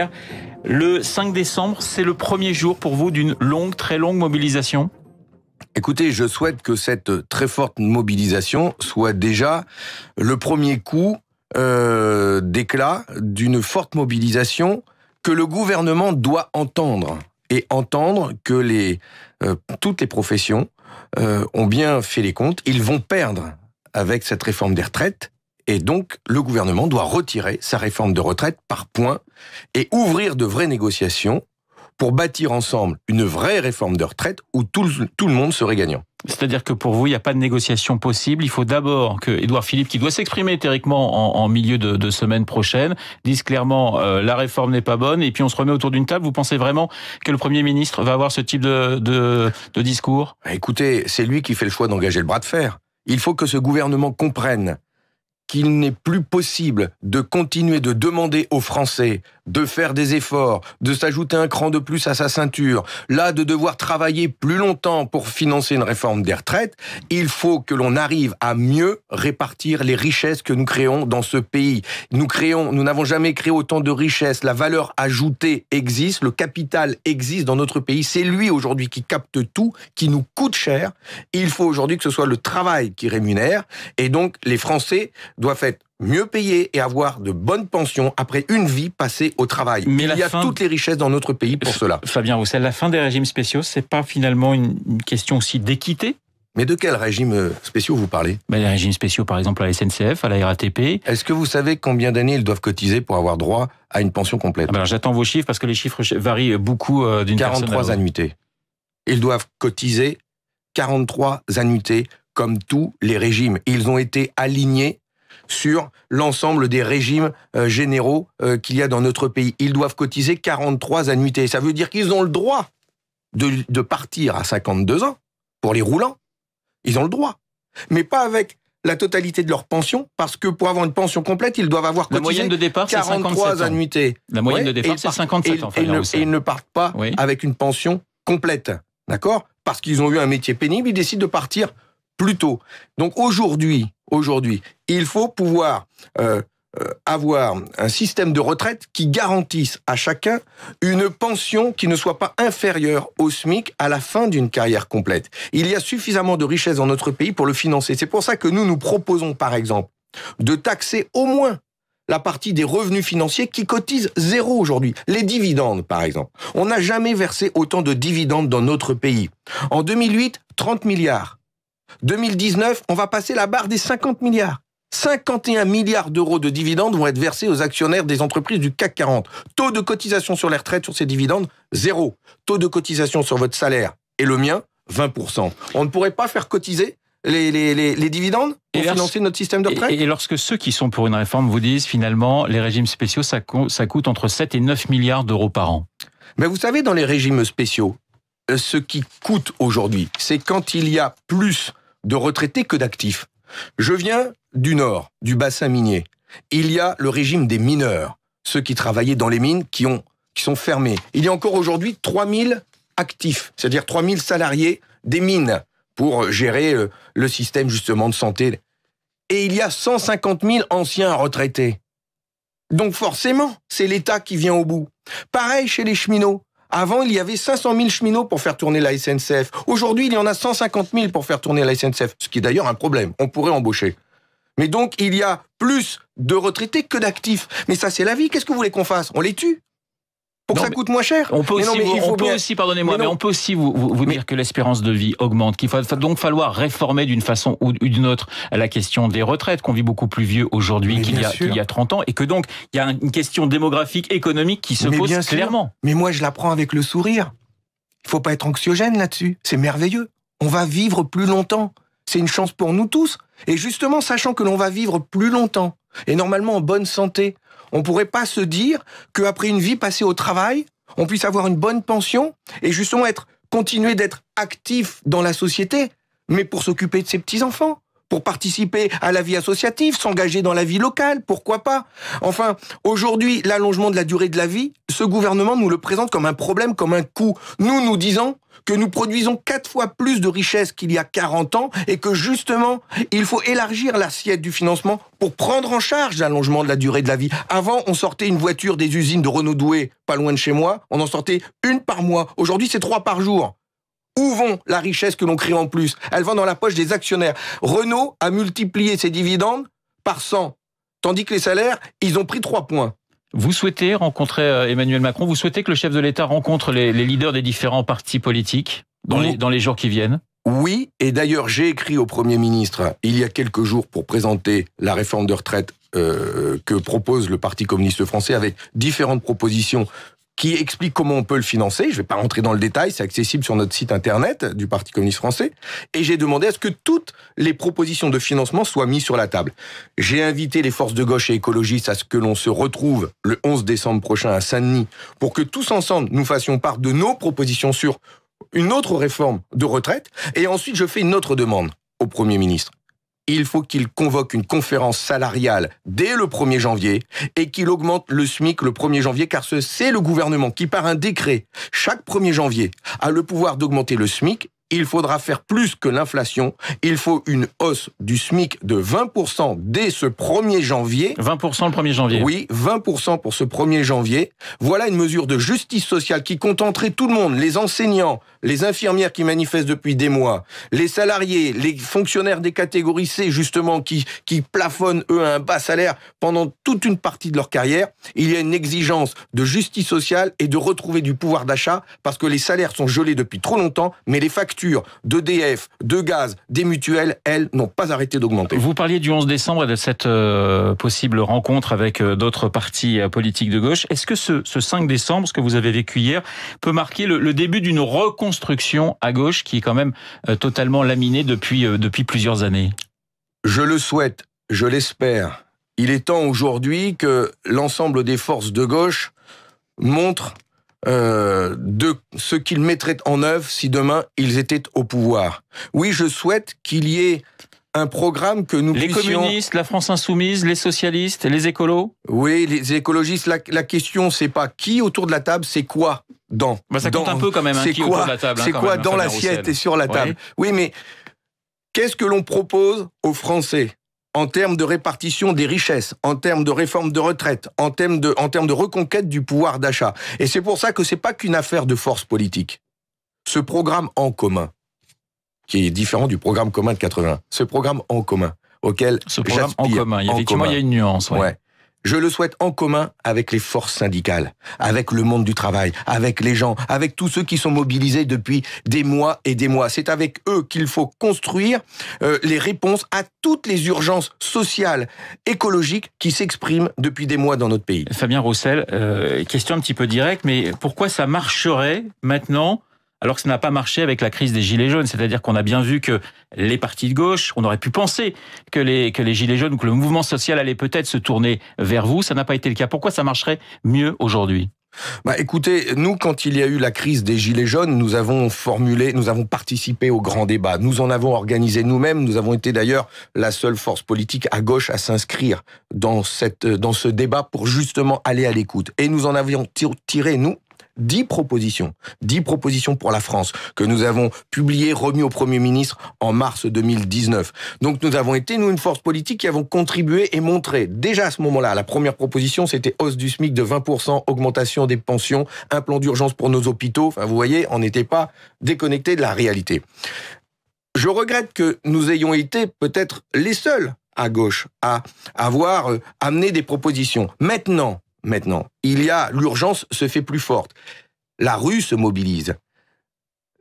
Hein. Le 5 décembre, c'est le premier jour pour vous d'une longue, très longue mobilisation Écoutez, je souhaite que cette très forte mobilisation soit déjà le premier coup euh, d'éclat d'une forte mobilisation que le gouvernement doit entendre et entendre que euh, toutes les professions euh, ont bien fait les comptes. Ils vont perdre avec cette réforme des retraites et donc, le gouvernement doit retirer sa réforme de retraite par points et ouvrir de vraies négociations pour bâtir ensemble une vraie réforme de retraite où tout le, monde serait gagnant. C'est-à-dire que pour vous, il n'y a pas de négociation possible. Il faut d'abord que Édouard Philippe, qui doit s'exprimer théoriquement en, milieu de, semaine prochaine, dise clairement euh, la réforme n'est pas bonne. Et puis on se remet autour d'une table. Vous pensez vraiment que le Premier ministre va avoir ce type de discours Écoutez, c'est lui qui fait le choix d'engager le bras de fer. Il faut que ce gouvernement comprenne qu'il n'est plus possible de continuer de demander aux Français de faire des efforts, de s'ajouter un cran de plus à sa ceinture, là de devoir travailler plus longtemps pour financer une réforme des retraites, il faut que l'on arrive à mieux répartir les richesses que nous créons dans ce pays. Nous créons, nous n'avons jamais créé autant de richesses, la valeur ajoutée existe, le capital existe dans notre pays, c'est lui aujourd'hui qui capte tout, qui nous coûte cher. Il faut aujourd'hui que ce soit le travail qui rémunère et donc les Français doivent être mieux payer et avoir de bonnes pensions après une vie passée au travail. Mais il y a toutes les richesses dans notre pays pour cela. Fabien Roussel, la fin des régimes spéciaux, c'est pas finalement une question aussi d'équité mais de quels régimes euh, spéciaux vous parlez ben, Les régimes spéciaux, par exemple, à la SNCF, à la RATP. Est-ce que vous savez combien d'années ils doivent cotiser pour avoir droit à une pension complète ah, bah, alors J'attends vos chiffres parce que les chiffres varient beaucoup euh, d'une personne à 43 annuités. Ils doivent cotiser 43 annuités comme tous les régimes. Ils ont été alignés sur l'ensemble des régimes euh, généraux euh, qu'il y a dans notre pays. Ils doivent cotiser 43 annuités. Ça veut dire qu'ils ont le droit de, partir à 52 ans pour les roulants. Ils ont le droit. Mais pas avec la totalité de leur pension, parce que pour avoir une pension complète, ils doivent avoir cotisé moyenne de départ, 43 annuités. La moyenne de départ, c'est 57 ans. Et, ils ne, partent pas avec une pension complète, d'accord Parce qu'ils ont eu un métier pénible, ils décident de partir Plutôt. Donc aujourd'hui, aujourd'hui, il faut pouvoir euh, euh, avoir un système de retraite qui garantisse à chacun une pension qui ne soit pas inférieure au SMIC à la fin d'une carrière complète. Il y a suffisamment de richesses dans notre pays pour le financer. C'est pour ça que nous nous proposons, par exemple, de taxer au moins la partie des revenus financiers qui cotisent zéro aujourd'hui. Les dividendes, par exemple. On n'a jamais versé autant de dividendes dans notre pays. En 2008, 30 milliards. 2019, on va passer la barre des 50 milliards. 51 milliards d'euros de dividendes vont être versés aux actionnaires des entreprises du CAC 40. Taux de cotisation sur les retraites sur ces dividendes, zéro. Taux de cotisation sur votre salaire et le mien, 20%. On ne pourrait pas faire cotiser les, dividendes pour financer notre système de retraite et, lorsque ceux qui sont pour une réforme vous disent finalement les régimes spéciaux, ça, ça coûte entre 7 et 9 milliards d'euros par an. Mais vous savez, dans les régimes spéciaux, euh, ce qui coûte aujourd'hui, c'est quand il y a plus de retraités que d'actifs. Je viens du nord, du bassin minier. Il y a le régime des mineurs, ceux qui travaillaient dans les mines qui, ont, qui sont fermés. Il y a encore aujourd'hui 3000 actifs, c'est-à-dire 3000 salariés des mines pour gérer euh, le système justement de santé. Et il y a 150 000 anciens retraités. Donc forcément, c'est l'État qui vient au bout. Pareil chez les cheminots. Avant, il y avait 500 000 cheminots pour faire tourner la SNCF. Aujourd'hui, il y en a 150 000 pour faire tourner la SNCF, ce qui est d'ailleurs un problème. On pourrait embaucher. Mais donc, il y a plus de retraités que d'actifs. Mais ça, c'est la vie. Qu'est-ce que vous voulez qu'on fasse On les tue pour que ça coûte moins cher. On peut aussi, pardonnez-moi, mais, on peut aussi vous, dire que l'espérance de vie augmente, qu'il va donc falloir réformer d'une façon ou d'une autre la question des retraites, qu'on vit beaucoup plus vieux aujourd'hui qu'il y, a, y a 30 ans, et que donc il y a une question démographique, économique qui se pose clairement. Mais moi, je la prends avec le sourire. Il faut pas être anxiogène là-dessus. C'est merveilleux. On va vivre plus longtemps. C'est une chance pour nous tous. Et justement, sachant que l'on va vivre plus longtemps, et normalement en bonne santé, on ne pourrait pas se dire qu'après une vie passée au travail, on puisse avoir une bonne pension et justement être, continuer d'être actif dans la société, mais pour s'occuper de ses petits-enfants, pour participer à la vie associative, s'engager dans la vie locale, pourquoi pas. Enfin, aujourd'hui, l'allongement de la durée de la vie ce gouvernement nous le présente comme un problème, comme un coût. Nous, nous disons que nous produisons quatre fois plus de richesses qu'il y a 40 ans et que justement, il faut élargir l'assiette du financement pour prendre en charge l'allongement de la durée de la vie. Avant, on sortait une voiture des usines de Renault-Douai, pas loin de chez moi, on en sortait une par mois. Aujourd'hui, c'est trois par jour. Où vont la richesse que l'on crée en plus Elle va dans la poche des actionnaires. Renault a multiplié ses dividendes par 100, tandis que les salaires, ils ont pris trois points. Vous souhaitez rencontrer euh, Emmanuel Macron Vous souhaitez que le chef de l'État rencontre les, leaders des différents partis politiques dans, les, jours qui viennent Oui, et d'ailleurs j'ai écrit au Premier ministre hein, il y a quelques jours pour présenter la réforme de retraite euh, que propose le Parti communiste français avec différentes propositions qui explique comment on peut le financer. Je ne vais pas rentrer dans le détail, c'est accessible sur notre site internet du Parti communiste français. Et j'ai demandé à ce que toutes les propositions de financement soient mises sur la table. J'ai invité les forces de gauche et écologistes à ce que l'on se retrouve le 11 décembre prochain à Saint-Denis pour que tous ensemble nous fassions part de nos propositions sur une autre réforme de retraite. Et ensuite, je fais une autre demande au Premier ministre il faut qu'il convoque une conférence salariale dès le 1er janvier et qu'il augmente le SMIC le 1er janvier, car c'est le gouvernement qui, par un décret, chaque 1er janvier, a le pouvoir d'augmenter le SMIC il faudra faire plus que l'inflation. Il faut une hausse du SMIC de 20% dès ce 1er janvier. 20% le 1er janvier. Oui, 20% pour ce 1er janvier. Voilà une mesure de justice sociale qui contenterait tout le monde, les enseignants, les infirmières qui manifestent depuis des mois, les salariés, les fonctionnaires des catégories C, justement, qui, plafonnent, eux, un bas salaire pendant toute une partie de leur carrière. Il y a une exigence de justice sociale et de retrouver du pouvoir d'achat parce que les salaires sont gelés depuis trop longtemps, mais les factures de d'EDF, de gaz, des mutuelles, elles, n'ont pas arrêté d'augmenter. Vous parliez du 11 décembre et de cette euh, possible rencontre avec euh, d'autres partis euh, politiques de gauche. Est-ce que ce, 5 décembre, ce que vous avez vécu hier, peut marquer le, début d'une reconstruction à gauche qui est quand même totalement laminée depuis, depuis plusieurs années Je le souhaite, je l'espère. Il est temps aujourd'hui que l'ensemble des forces de gauche montrent euh, de ce qu'ils mettraient en œuvre si demain ils étaient au pouvoir. Oui, je souhaite qu'il y ait un programme que nous les communistes, la France insoumise, les socialistes, les écolos. Oui, les écologistes. La, question, c'est pas qui autour de la table, c'est quoi dans. Bah, ça compte un peu quand même. c'est quoi, table. C'est quoi dans l'assiette et sur la table. oui mais qu'est-ce que l'on propose aux Français en termes de répartition des richesses, en termes de réforme de retraite, en termes de, en de reconquête du pouvoir d'achat. Et c'est pour ça que n'est pas qu'une affaire de force politique. Ce programme en commun, qui est différent du programme commun de 80, ce programme en commun auquel ce programme en commun, il y a effectivement il y a une nuance. ouais. Je le souhaite en commun avec les forces syndicales, avec le monde du travail, avec les gens, avec tous ceux qui sont mobilisés depuis des mois et des mois. C'est avec eux qu'il faut construire euh, les réponses à toutes les urgences sociales, écologiques qui s'expriment depuis des mois dans notre pays. Fabien Roussel, euh, question un petit peu directe, mais pourquoi ça marcherait maintenant alors que ça n'a pas marché avec la crise des Gilets jaunes. C'est-à-dire qu'on a bien vu que les partis de gauche, on aurait pu penser que les, que les Gilets jaunes ou que le mouvement social allait peut-être se tourner vers vous. Ça n'a pas été le cas. Pourquoi ça marcherait mieux aujourd'hui bah écoutez, nous quand il y a eu la crise des gilets jaunes, nous avons formulé, nous avons participé au grand débat. Nous en avons organisé nous-mêmes, nous avons été d'ailleurs la seule force politique à gauche à s'inscrire dans dans ce débat pour justement aller à l'écoute. Et nous en avions tiré nous 10 propositions, 10 propositions pour la France que nous avons publiées, remises au Premier ministre en mars 2019. Donc nous avons été, nous, une force politique qui avons contribué et montré déjà à ce moment-là, la première proposition, c'était hausse du SMIC de 20%, augmentation des pensions, un plan d'urgence pour nos hôpitaux. Enfin, vous voyez, on n'était pas déconnecté de la réalité. Je regrette que nous ayons été peut-être les seuls à gauche à avoir euh, amené des propositions. Maintenant, maintenant. Il y a l'urgence se fait plus forte. La rue se mobilise.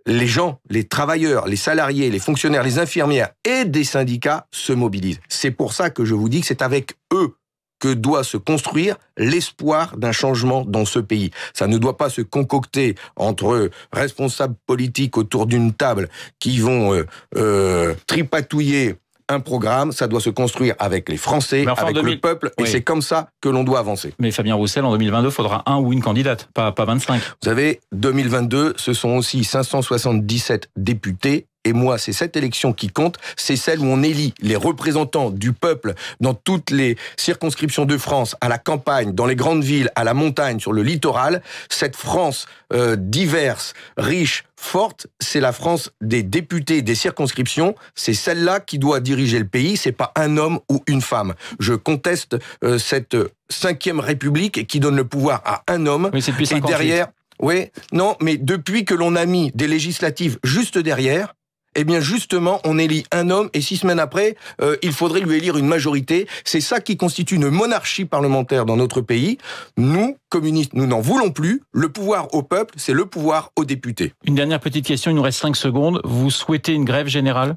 Les gens, les travailleurs, les salariés, les fonctionnaires, les infirmières et des syndicats se mobilisent. C'est pour ça que je vous dis que c'est avec eux que doit se construire l'espoir d'un changement dans ce pays. Ça ne doit pas se concocter entre responsables politiques autour d'une table qui vont euh, euh, tripatouiller un programme, ça doit se construire avec les Français, avec le peuple, et c'est comme ça que l'on doit avancer. Mais Fabien Roussel, en 2022, faudra un ou une candidate, pas, pas 25. Vous savez, 2022, ce sont aussi 577 députés et moi, c'est cette élection qui compte, c'est celle où on élit les représentants du peuple dans toutes les circonscriptions de France, à la campagne, dans les grandes villes, à la montagne, sur le littoral. Cette France euh, diverse, riche, forte, c'est la France des députés des circonscriptions. C'est celle-là qui doit diriger le pays. C'est pas un homme ou une femme. Je conteste euh, cette cinquième République qui donne le pouvoir à un homme. Oui, et derrière, oui, non, mais depuis que l'on a mis des législatives juste derrière, eh bien justement, on élit un homme et six semaines après, euh, il faudrait lui élire une majorité. C'est ça qui constitue une monarchie parlementaire dans notre pays. Nous, communistes, nous n'en voulons plus. Le pouvoir au peuple, c'est le pouvoir aux députés. Une dernière petite question, il nous reste cinq secondes. Vous souhaitez une grève générale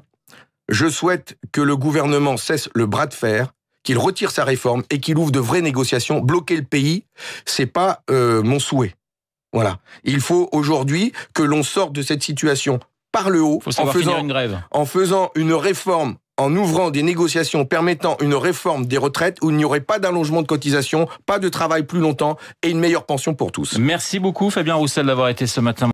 Je souhaite que le gouvernement cesse le bras de fer qu'il retire sa réforme et qu'il ouvre de vraies négociations, bloquer le pays, c'est pas euh, mon souhait. Voilà. Il faut aujourd'hui que l'on sorte de cette situation par le haut en faisant, une en faisant une réforme en ouvrant des négociations permettant une réforme des retraites où il n'y aurait pas d'allongement de cotisation, pas de travail plus longtemps et une meilleure pension pour tous. Merci beaucoup Fabien Roussel d'avoir été ce matin.